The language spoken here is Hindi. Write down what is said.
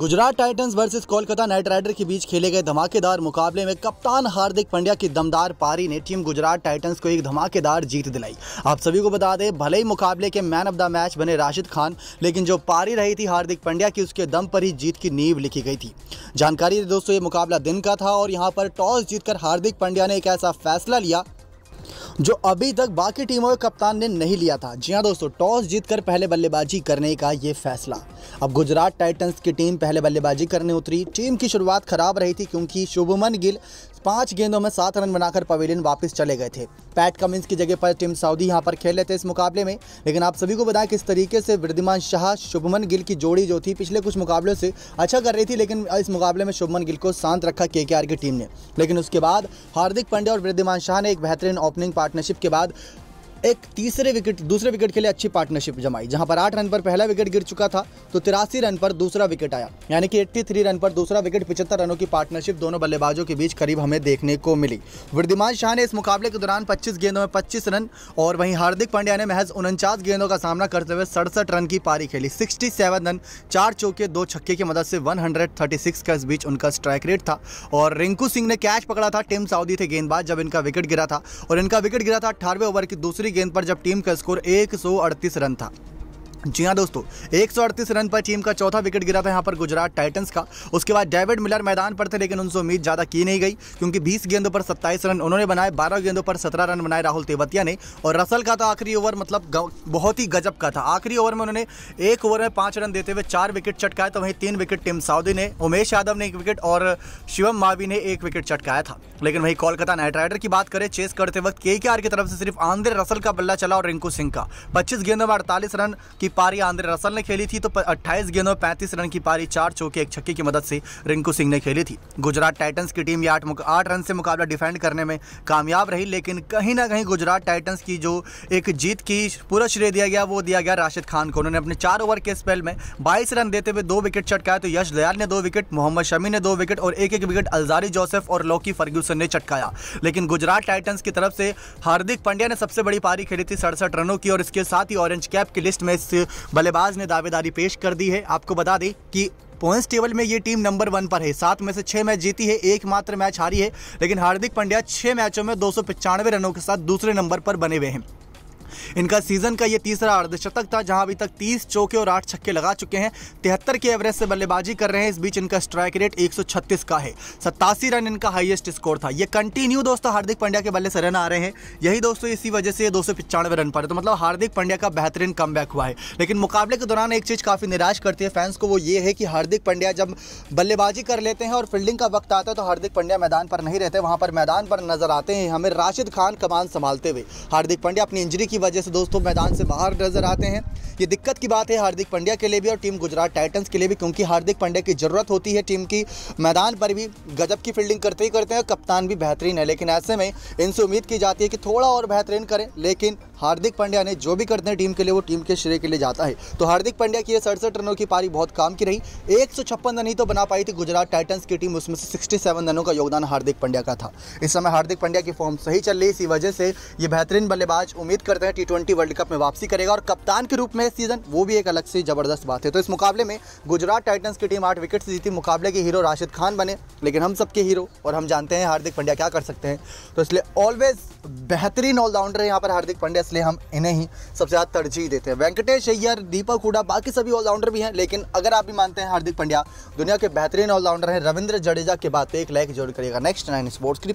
Gujarat titans versus Kolkata knight rider के बीच खेले गए धमाकेदार मुकाबले में कप्तान हार्दिक पंड्या की दमदार पारी ने टीम गुजरात टाइटंस को एक धमाकेदार जीत दिलाई आप सभी को बता दें भले ही मुकाबले के मैन ऑफ द मैच बने राशिद खान लेकिन जो पारी रही थी हार्दिक पंड्या की उसके दम पर ही जीत की नींव लिखी गई थी जानकारी दोस्तों ये मुकाबला दिन का था और यहाँ पर टॉस जीतकर हार्दिक पंड्या ने एक ऐसा फैसला लिया जो अभी तक बाकी टीमों के कप्तान ने नहीं लिया था जी हाँ दोस्तों टॉस जीतकर पहले बल्लेबाजी करने का ये फैसला अब गुजरात टाइटंस की टीम पहले बल्लेबाजी करने उतरी टीम की शुरुआत खराब रही थी क्योंकि शुभमन गिल पांच गेंदों में सात रन बनाकर पवेलियन वापस चले गए थे पैट कमिंस की जगह पर टीम सऊदी यहां पर खेल रहे थे इस मुकाबले में लेकिन आप सभी को बताएं किस तरीके से वृद्धिमान शाह शुभमन गिल की जोड़ी जो थी पिछले कुछ मुकाबलों से अच्छा कर रही थी लेकिन इस मुकाबले में शुभमन गिल को शांत रखा के की टीम ने लेकिन उसके बाद हार्दिक पांडे और वृद्धिमान शाह ने एक बेहतरीन ओपनिंग पार्टनरशिप के बाद एक तीसरे विकेट दूसरे विकेट के लिए अच्छी पार्टनरशिप जमाई जहां पर आठ रन पर पहला विकेट गिर चुका था तो तिरासी रन पर दूसरा विकेट आया यानी कि थ्री रन पर दूसरा विकेट पिछहत्तर रनों की पार्टनरशिप दोनों बल्लेबाजों के बीच करीब हमें देखने को मिली वृद्धिमान शाह ने इस मुकाबले के दौरान पच्चीस गेंदों में पच्चीस रन और वहीं हार्दिक पांड्या ने महज उनचास गेंदों का सामना करते हुए सड़सठ रन की पारी खेली सिक्सटी रन चार चौके दो छक्के की मदद से वन के बीच उनका स्ट्राइक रेट था और रिंकू सिंह ने कैच पकड़ा था टीम साउदी थे गेंदबाज जब इनका विकेट गिरा था और इनका विकेट गिरा था अठारहवें ओवर की दूसरी दूसरी गेंद पर जब टीम का स्कोर एक रन था जी हाँ दोस्तों एक रन पर टीम का चौथा विकेट गिरा था यहाँ पर गुजरात टाइटंस का उसके बाद डेविड मिलर मैदान पर थे लेकिन उनसे उम्मीद ज़्यादा की नहीं गई क्योंकि 20 गेंदों पर 27 रन उन्होंने बनाए 12 गेंदों पर 17 रन बनाए राहुल तेवतिया ने और रसल का तो आखिरी ओवर मतलब बहुत ही गजब का था आखिरी ओवर में उन्होंने एक ओवर में पाँच रन देते हुए चार विकेट चटकाए तो वहीं तीन विकेट टीम साउदी ने उमेश यादव ने एक विकेट और शिवम मावी ने एक विकेट चटकाया था लेकिन वहीं कोलकाता नाइट राइडर की बात करें चेस करते वक्त के की तरफ से सिर्फ आंध्र रसल का बल्ला चला और रिंकू सिंह का पच्चीस गेंदों में अड़तालीस रन की की पारी आंद्रे रसल ने खेली थी तो 28 गेंदों में 35 रन की पारी चार चौके एक छक्के की मदद से रिंकू सिंह ने खेली थी गुजरात टाइटंस की टीम ये आठ आठ रन से मुकाबला डिफेंड करने में कामयाब रही लेकिन कहीं ना कहीं गुजरात टाइटन्स की जो एक जीत की पूरा श्रेय दिया गया वो दिया गया राशिद खान को उन्होंने अपने चार ओवर के स्पेल में बाईस रन देते हुए दो विकेट चटकाया तो यश दयाल ने दो विकेट मोहम्मद शमी ने दो विकेट और एक एक विकेट अलजारी जोसेफ और लॉकी फर्ग्यूसन ने चटकाया लेकिन गुजरात टाइटन्स की तरफ से हार्दिक पांड्या ने सबसे बड़ी पारी खेली थी सड़सठ रनों की और इसके साथ ही ऑरेंज कैप की लिस्ट में इस बल्लेबाज ने दावेदारी पेश कर दी है आपको बता दें कि पॉइंट्स टेबल में ये टीम नंबर वन पर है सात में से छह मैच जीती है एकमात्र मैच हारी है लेकिन हार्दिक पंड्या छह मैचों में दो रनों के साथ दूसरे नंबर पर बने हुए हैं इनका सीजन का यह तीसरा अर्धशतक था जहां अभी तक 30 चौके और 8 छक्के लगा चुके हैं तिहत्तर के एवरेज से बल्लेबाजी कर रहे हैं इस बीच इनका स्ट्राइक रेट 136 का है सत्तासी रन इनका हाईएस्ट स्कोर था यह कंटिन्यू दोस्तों हार्दिक पांड्या के बल्ले से रन आ रहे हैं यही दोस्तों इसी वजह से दो सौ रन पर तो मतलब हार्दिक पांड्या का बेहतरीन कम हुआ है लेकिन मुकाबले के दौरान एक चीज़ काफ़ी निराश करती है फैंस को वो ये है कि हार्दिक पांड्या जब बल्लेबाजी कर लेते हैं और फील्डिंग का वक्त आता है तो हार्दिक पांड्या मैदान पर नहीं रहते वहां पर मैदान पर नजर आते हैं हमें राशिद खान कमान संभालते हुए हार्दिक पांड्या अपनी इंजरी की की वजह से दोस्तों मैदान से बाहर नजर आते हैं ये दिक्कत की बात है हार्दिक पंड्या के लिए भी और टीम गुजरात टाइटन्स के लिए भी क्योंकि हार्दिक पंड्या की ज़रूरत होती है टीम की मैदान पर भी गजब की फील्डिंग करते ही करते हैं कप्तान भी बेहतरीन है लेकिन ऐसे में इनसे उम्मीद की जाती है कि थोड़ा और बेहतरीन करें लेकिन हार्दिक पांड्या ने जो भी करते हैं टीम के लिए वो टीम के श्रेय के लिए जाता है तो हार्दिक पांड्या की ये सड़सठ रनों की पारी बहुत काम की रही एक रन ही तो बना पाई थी गुजरात टाइटंस की टीम उसमें से सिक्सटी रनों का योगदान हार्दिक पांड्या का था इस समय हार्दिक पांड्या की फॉर्म सही चल रही इसी वजह से ये बेहतरीन बल्लेबाज उम्मीद करते हैं टी वर्ल्ड कप में वापसी करेगा और कप्तान के रूप में सीजन वो भी एक अलग से जबरदस्त बात है तो इस मुकाबले में गुजरात टाइटन्स की टीम आठ विकेट से जीती मुकाबले के हीरो राशिद खान बने लेकिन हम सबके हीरो और हम जानते हैं हार्दिक पांड्या क्या कर सकते हैं तो इसलिए ऑलवेज बेहतरीन ऑलराउंडर है यहाँ पर हार्दिक पांड्या इसलिए हम इन्हें ही सबसे ज़्यादा तरजीह देते हैं वेंकटेश अय्यर दीपक हुडा बाकी सभी ऑलराउंडर भी हैं लेकिन अगर आप भी मानते हैं हार्दिक पंड्या दुनिया के बेहतरीन ऑलराउंडर हैं रविंद्र जडेजा के बाद तो एक लाइक जरूर करिएगा नेक्स्ट नाइन स्पोर्ट्स की